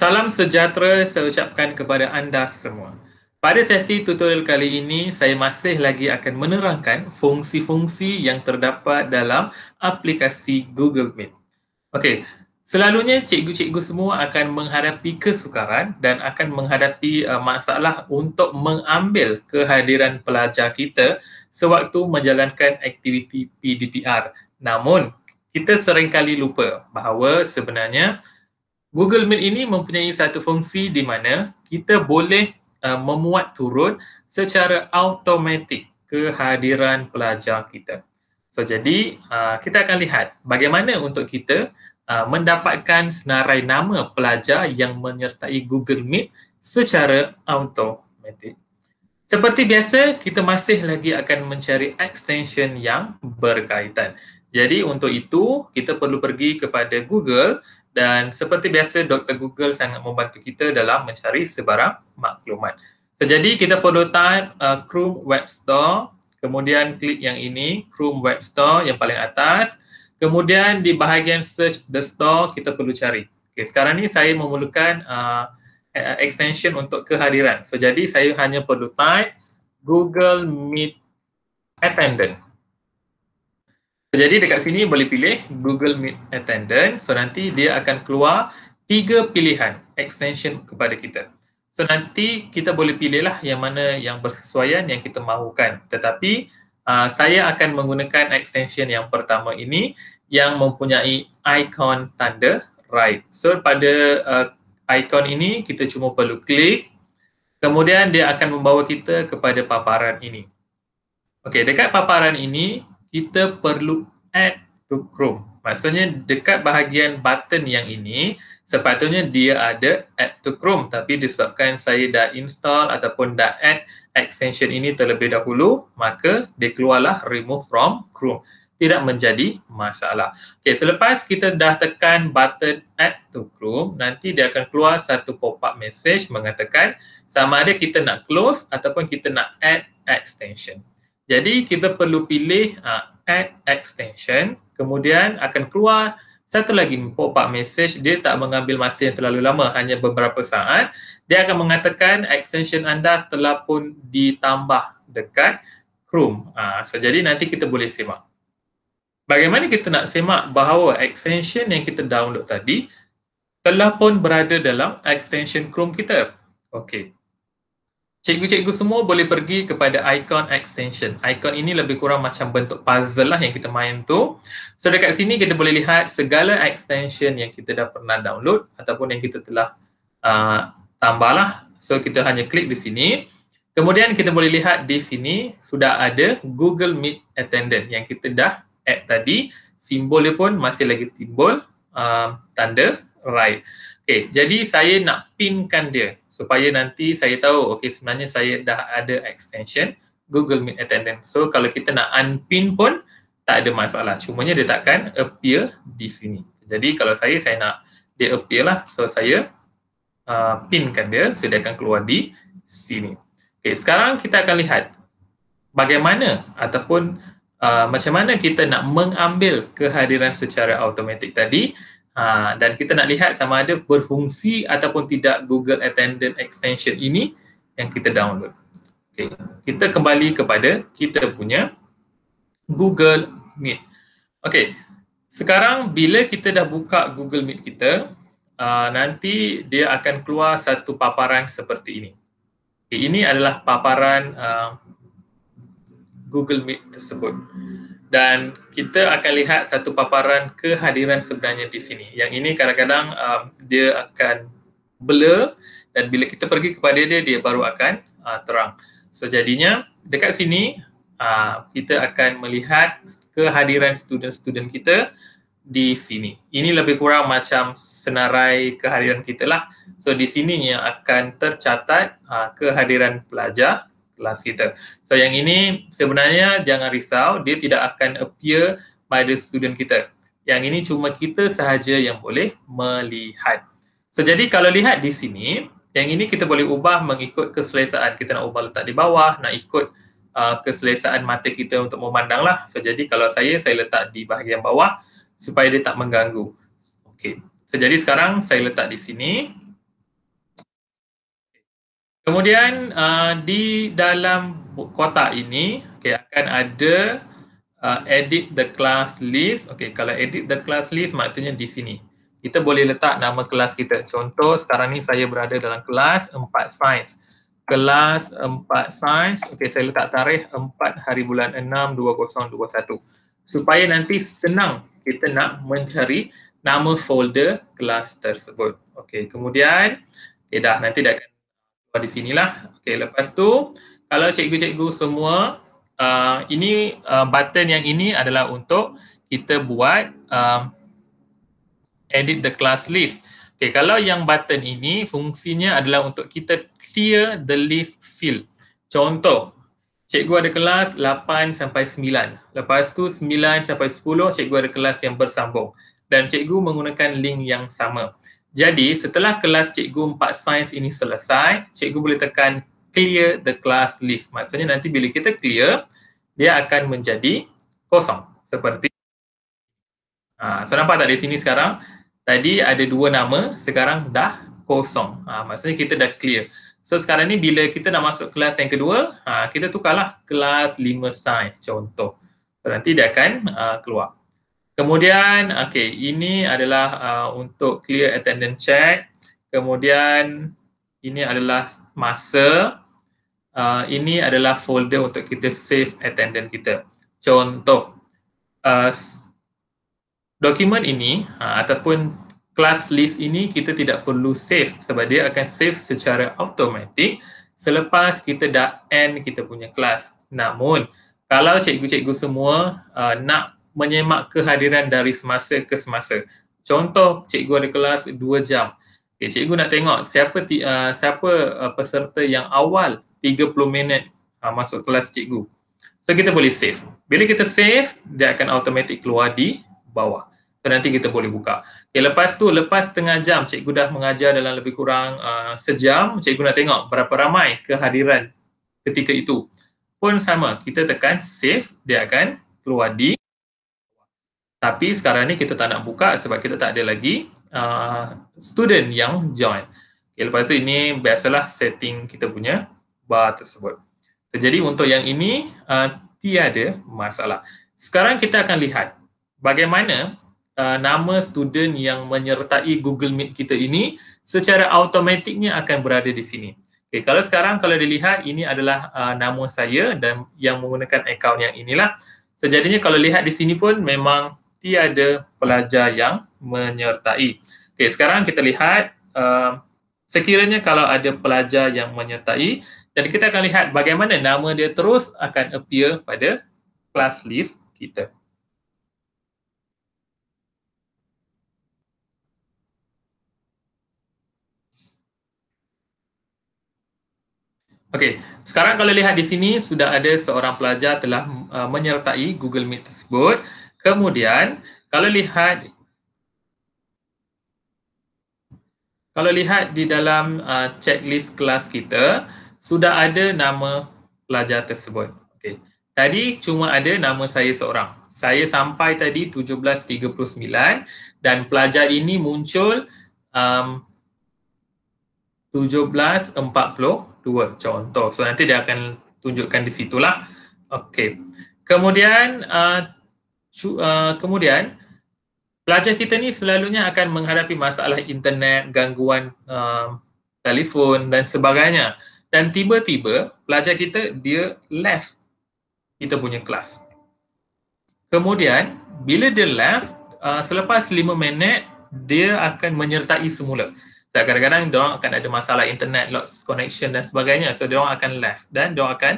Salam sejahtera saya ucapkan kepada anda semua. Pada sesi tutorial kali ini, saya masih lagi akan menerangkan fungsi-fungsi yang terdapat dalam aplikasi Google Meet. Okey, selalunya cikgu-cikgu semua akan menghadapi kesukaran dan akan menghadapi uh, masalah untuk mengambil kehadiran pelajar kita sewaktu menjalankan aktiviti PDPR. Namun, kita seringkali lupa bahawa sebenarnya Google Meet ini mempunyai satu fungsi di mana kita boleh uh, memuat turun secara automatik kehadiran pelajar kita. So jadi uh, kita akan lihat bagaimana untuk kita uh, mendapatkan senarai nama pelajar yang menyertai Google Meet secara automatik. Seperti biasa, kita masih lagi akan mencari extension yang berkaitan. Jadi untuk itu, kita perlu pergi kepada Google dan seperti biasa Dr. Google sangat membantu kita dalam mencari sebarang maklumat. So, jadi kita perlu type uh, Chrome Web Store, kemudian klik yang ini, Chrome Web Store yang paling atas. Kemudian di bahagian search the store kita perlu cari. Okay, sekarang ni saya memerlukan uh, e-, extension untuk kehadiran. So jadi saya hanya perlu type Google Meet Attendant. Jadi dekat sini boleh pilih Google Meet Attendant. So nanti dia akan keluar tiga pilihan extension kepada kita. So nanti kita boleh pilihlah yang mana yang bersesuaian yang kita mahukan. Tetapi uh, saya akan menggunakan extension yang pertama ini yang mempunyai icon tanda right. So pada uh, icon ini kita cuma perlu klik. Kemudian dia akan membawa kita kepada paparan ini. Okey, dekat paparan ini kita perlu add to Chrome. Maksudnya dekat bahagian button yang ini sepatutnya dia ada add to Chrome tapi disebabkan saya dah install ataupun dah add extension ini terlebih dahulu maka dia keluarlah remove from Chrome. Tidak menjadi masalah. Okey, selepas kita dah tekan button add to Chrome, nanti dia akan keluar satu pop-up message mengatakan sama ada kita nak close ataupun kita nak add extension. Jadi kita perlu pilih uh, add extension kemudian akan keluar satu lagi pop up message dia tak mengambil masa yang terlalu lama hanya beberapa saat dia akan mengatakan extension anda telah pun ditambah dekat Chrome. Uh, so jadi nanti kita boleh semak. Bagaimana kita nak semak bahawa extension yang kita download tadi telah pun berada dalam extension Chrome kita? Okey, Cikgu-cikgu semua boleh pergi kepada icon extension. Icon ini lebih kurang macam bentuk puzzle lah yang kita main tu. So dekat sini kita boleh lihat segala extension yang kita dah pernah download ataupun yang kita telah uh, tambah lah. So kita hanya klik di sini. Kemudian kita boleh lihat di sini sudah ada Google Meet Attendant yang kita dah add tadi. Simbol dia pun masih lagi simbol uh, tanda right. Okay, jadi saya nak pinkan dia supaya nanti saya tahu okey sebenarnya saya dah ada extension Google Meet Attendant. So kalau kita nak unpin pun tak ada masalah. Cumanya dia takkan appear di sini. Jadi kalau saya saya nak dia appear lah. So saya uh, pinkan dia so dia akan keluar di sini. Okey, sekarang kita akan lihat bagaimana ataupun uh, macam mana kita nak mengambil kehadiran secara automatik tadi Ha, dan kita nak lihat sama ada berfungsi ataupun tidak Google Attendant Extension ini yang kita download. Okay. Kita kembali kepada kita punya Google Meet. Okay, sekarang bila kita dah buka Google Meet kita, uh, nanti dia akan keluar satu paparan seperti ini. Okay, ini adalah paparan uh, Google Meet tersebut dan kita akan lihat satu paparan kehadiran sebenarnya di sini. Yang ini kadang-kadang um, dia akan blur dan bila kita pergi kepada dia, dia baru akan uh, terang. So jadinya dekat sini uh, kita akan melihat kehadiran student-student kita di sini. Ini lebih kurang macam senarai kehadiran kita lah. So di sininya akan tercatat uh, kehadiran pelajar kelas kita. So yang ini sebenarnya jangan risau, dia tidak akan appear pada student kita. Yang ini cuma kita sahaja yang boleh melihat. So jadi kalau lihat di sini, yang ini kita boleh ubah mengikut keselesaan. Kita nak ubah letak di bawah, nak ikut uh, keselesaan mata kita untuk memandang lah. So jadi kalau saya, saya letak di bahagian bawah supaya dia tak mengganggu. Okay. So jadi sekarang saya letak di sini. Kemudian uh, di dalam kotak ini okay, akan ada uh, edit the class list. Okay, kalau edit the class list maksudnya di sini. Kita boleh letak nama kelas kita. Contoh sekarang ni saya berada dalam kelas 4 sains. Kelas 4 sains, okay, saya letak tarikh 4 hari bulan 6 2021. Supaya nanti senang kita nak mencari nama folder kelas tersebut. Okay, kemudian, okay, dah nanti dah akan keluar di sinilah. Okey, lepas tu kalau cikgu-cikgu semua uh, ini uh, button yang ini adalah untuk kita buat uh, edit the class list. Okey, kalau yang button ini fungsinya adalah untuk kita clear the list field. Contoh, cikgu ada kelas 8 sampai 9. Lepas tu 9 sampai 10 cikgu ada kelas yang bersambung dan cikgu menggunakan link yang sama. Jadi setelah kelas cikgu empat sains ini selesai, cikgu boleh tekan clear the class list. Maksudnya nanti bila kita clear, dia akan menjadi kosong. Seperti, ha, saya nampak tak di sini sekarang, tadi ada dua nama, sekarang dah kosong. Ha, maksudnya kita dah clear. So sekarang ni bila kita nak masuk kelas yang kedua, ha, kita tukarlah kelas lima sains contoh. So, nanti dia akan uh, keluar. Kemudian, okay, ini adalah uh, untuk clear attendance check. Kemudian, ini adalah masa. Uh, ini adalah folder untuk kita save attendance kita. Contoh, uh, dokumen ini uh, ataupun class list ini kita tidak perlu save sebab dia akan save secara automatik selepas kita dah end kita punya class. Namun, kalau cikgu-cikgu semua uh, nak menyemak kehadiran dari semasa ke semasa. Contoh, cikgu ada kelas 2 jam. Okay, eh, cikgu nak tengok siapa uh, siapa uh, peserta yang awal 30 minit uh, masuk kelas cikgu. So kita boleh save. Bila kita save, dia akan automatik keluar di bawah. So nanti kita boleh buka. Okay, eh, lepas tu, lepas setengah jam, cikgu dah mengajar dalam lebih kurang uh, sejam, cikgu nak tengok berapa ramai kehadiran ketika itu. Pun sama, kita tekan save, dia akan keluar di tapi sekarang ni kita tak nak buka sebab kita tak ada lagi uh, student yang join. Okay, lepas tu ini biasalah setting kita punya bar tersebut. So, jadi untuk yang ini uh, tiada masalah. Sekarang kita akan lihat bagaimana uh, nama student yang menyertai Google Meet kita ini secara automatiknya akan berada di sini. Okay, kalau sekarang kalau dilihat ini adalah uh, nama saya dan yang menggunakan akaun yang inilah. Sejadinya kalau lihat di sini pun memang tiada pelajar yang menyertai. Okey, sekarang kita lihat uh, sekiranya kalau ada pelajar yang menyertai dan kita akan lihat bagaimana nama dia terus akan appear pada class list kita. Okey, sekarang kalau lihat di sini sudah ada seorang pelajar telah uh, menyertai Google Meet tersebut. Kemudian kalau lihat kalau lihat di dalam uh, checklist kelas kita sudah ada nama pelajar tersebut. Okey. Tadi cuma ada nama saya seorang. Saya sampai tadi 17.39 dan pelajar ini muncul um, 17.42 contoh. So nanti dia akan tunjukkan di situlah. Okey. Kemudian uh, So, uh, kemudian pelajar kita ni selalunya akan menghadapi masalah internet, gangguan uh, telefon dan sebagainya. Dan tiba-tiba pelajar kita dia left kita punya kelas. Kemudian bila dia left uh, selepas lima minit dia akan menyertai semula. Sebab so, kadang-kadang dia orang akan ada masalah internet, loss connection dan sebagainya. So dia orang akan left dan dia orang akan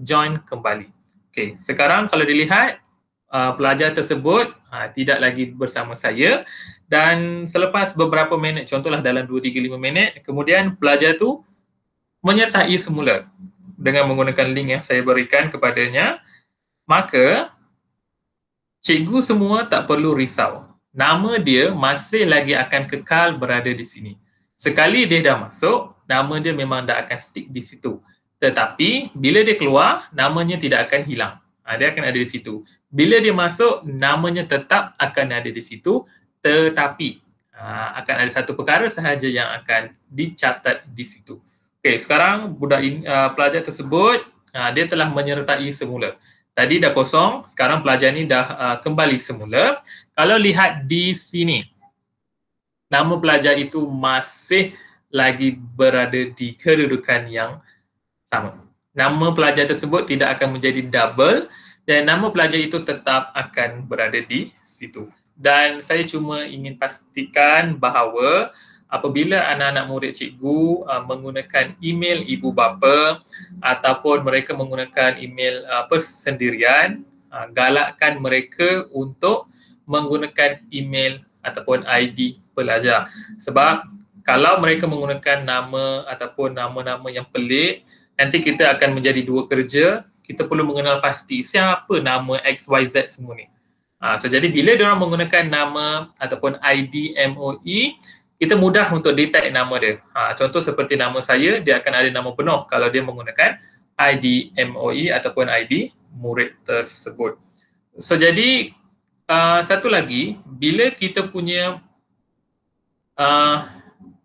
join kembali. Okay, sekarang kalau dilihat Uh, pelajar tersebut ha, tidak lagi bersama saya dan selepas beberapa minit contohlah dalam 2 3 5 minit kemudian pelajar tu menyertai semula dengan menggunakan link yang saya berikan kepadanya maka cikgu semua tak perlu risau nama dia masih lagi akan kekal berada di sini sekali dia dah masuk nama dia memang dah akan stick di situ tetapi bila dia keluar namanya tidak akan hilang Ah, dia akan ada di situ. Bila dia masuk, namanya tetap akan ada di situ tetapi ah, akan ada satu perkara sahaja yang akan dicatat di situ. Okey, sekarang budak in, ah, pelajar tersebut dia telah menyertai semula. Tadi dah kosong, sekarang pelajar ni dah kembali semula. Kalau lihat di sini, nama pelajar itu masih lagi berada di kedudukan yang sama nama pelajar tersebut tidak akan menjadi double dan nama pelajar itu tetap akan berada di situ. Dan saya cuma ingin pastikan bahawa apabila anak-anak murid cikgu uh, menggunakan email ibu bapa ataupun mereka menggunakan email uh, persendirian, uh, galakkan mereka untuk menggunakan email ataupun ID pelajar. Sebab kalau mereka menggunakan nama ataupun nama-nama yang pelik, nanti kita akan menjadi dua kerja kita perlu mengenal pasti siapa nama X, Y, Z semua ni. Ha, so jadi bila dia orang menggunakan nama ataupun ID MOE, kita mudah untuk detect nama dia. Ha, contoh seperti nama saya, dia akan ada nama penuh kalau dia menggunakan ID MOE ataupun ID murid tersebut. So jadi uh, satu lagi, bila kita punya uh,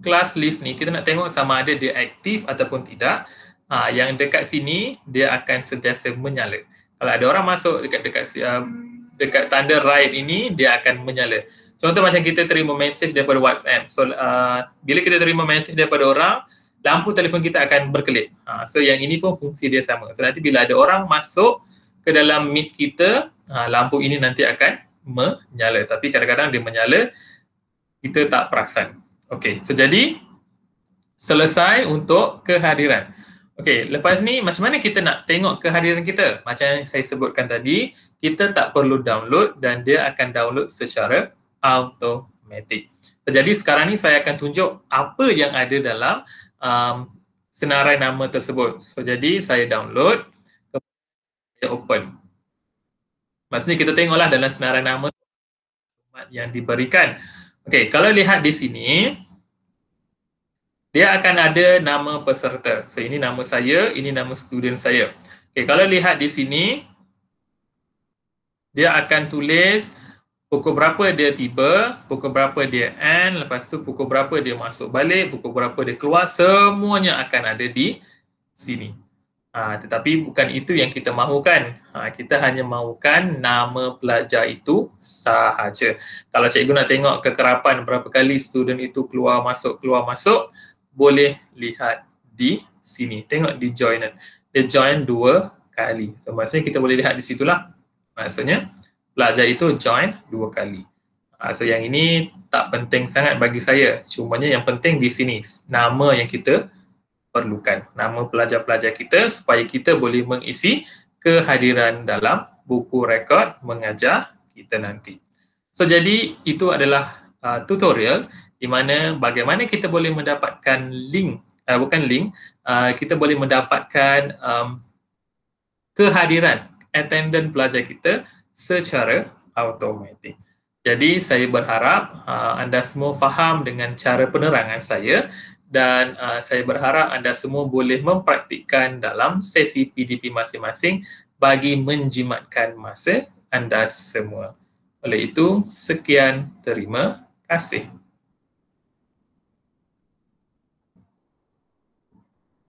class list ni, kita nak tengok sama ada dia aktif ataupun tidak. Ha, yang dekat sini dia akan sentiasa menyala. Kalau ada orang masuk dekat dekat uh, dekat tanda right ini dia akan menyala. Contoh macam kita terima message daripada WhatsApp. So uh, bila kita terima message daripada orang, lampu telefon kita akan berkelip. Ha, so yang ini pun fungsi dia sama. So nanti bila ada orang masuk ke dalam meet kita, ha, lampu ini nanti akan menyala. Tapi kadang-kadang dia menyala kita tak perasan. Okay, so jadi selesai untuk kehadiran. Okey, lepas ni macam mana kita nak tengok kehadiran kita? Macam yang saya sebutkan tadi, kita tak perlu download dan dia akan download secara automatic. Jadi sekarang ni saya akan tunjuk apa yang ada dalam um, senarai nama tersebut. So jadi saya download, saya open. Maksudnya kita tengoklah dalam senarai nama yang diberikan. Okey, kalau lihat di sini, dia akan ada nama peserta. So ini nama saya, ini nama student saya. Okay, kalau lihat di sini, dia akan tulis pukul berapa dia tiba, pukul berapa dia end, lepas tu pukul berapa dia masuk balik, pukul berapa dia keluar, semuanya akan ada di sini. Ha, tetapi bukan itu yang kita mahukan. Ha, kita hanya mahukan nama pelajar itu sahaja. Kalau cikgu nak tengok kekerapan berapa kali student itu keluar masuk, keluar masuk, boleh lihat di sini. Tengok di joinan. Dia join dua kali. So maksudnya kita boleh lihat di situlah. Maksudnya pelajar itu join dua kali. Ah, so yang ini tak penting sangat bagi saya. Cuma yang penting di sini. Nama yang kita perlukan. Nama pelajar-pelajar kita supaya kita boleh mengisi kehadiran dalam buku rekod mengajar kita nanti. So jadi itu adalah uh, tutorial di mana bagaimana kita boleh mendapatkan link uh, bukan link uh, kita boleh mendapatkan um, kehadiran attendant pelajar kita secara automatik. Jadi saya berharap uh, anda semua faham dengan cara penerangan saya dan uh, saya berharap anda semua boleh mempraktikkan dalam sesi PDP masing-masing bagi menjimatkan masa anda semua. Oleh itu, sekian terima kasih.